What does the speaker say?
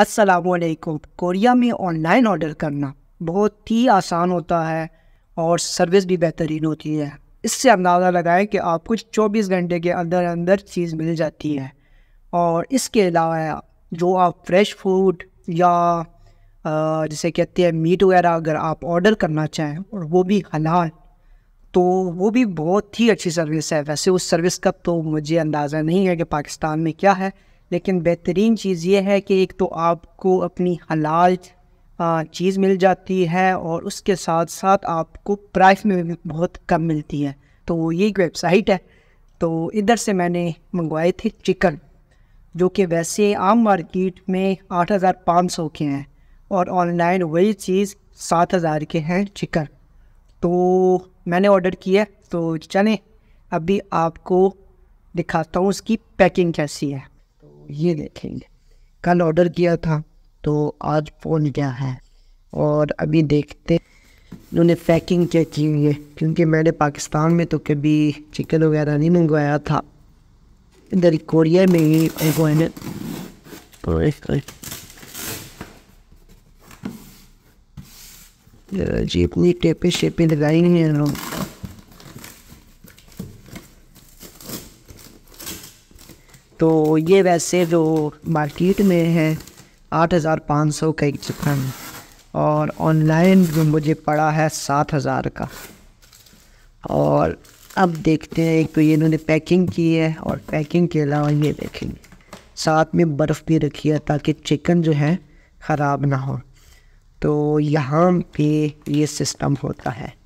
असलकुम कोरिया में online order करना बहुत ही आसान होता है और सर्विस भी बेहतरीन होती है इससे अंदाज़ा लगाएं कि आपको 24 घंटे के अंदर अंदर चीज़ मिल जाती है और इसके अलावा जो आप फ्रेश फूड या जैसे कहते हैं मीट वगैरह अगर आप ऑर्डर करना चाहें और वो भी हलाल तो वो भी बहुत ही अच्छी सर्विस है वैसे उस सर्विस का तो मुझे अंदाज़ा नहीं है कि पाकिस्तान में क्या है लेकिन बेहतरीन चीज़ ये है कि एक तो आपको अपनी हलाल चीज़ मिल जाती है और उसके साथ साथ आपको प्राइस में भी बहुत कम मिलती है तो ये एक वेबसाइट है तो इधर से मैंने मंगवाए थे चिकन जो कि वैसे आम मार्केट में आठ हज़ार पाँच सौ के हैं और ऑनलाइन वही चीज़ सात हज़ार के हैं चिकन तो मैंने ऑर्डर किया तो चलें अभी आपको दिखाता हूँ उसकी पैकिंग कैसी है ये देखेंगे कल ऑर्डर किया था तो आज फ़ोन क्या है और अभी देखते उन्होंने पैकिंग चेक की हुई है क्योंकि मैंने पाकिस्तान में तो कभी चिकन वगैरह नहीं मंगवाया था इधर कोरिया में ही वो तो जी अपनी टेपें शेपे लगाई हैं तो ये वैसे जो मार्केट में है आठ हज़ार पाँच सौ का एक चिकन और ऑनलाइन जो मुझे पड़ा है सात हज़ार का और अब देखते हैं एक तो ये इन्होंने पैकिंग की है और पैकिंग के अलावा ये देखेंगे साथ में बर्फ़ भी रखी है ताकि चिकन जो है ख़राब ना हो तो यहाँ पे ये सिस्टम होता है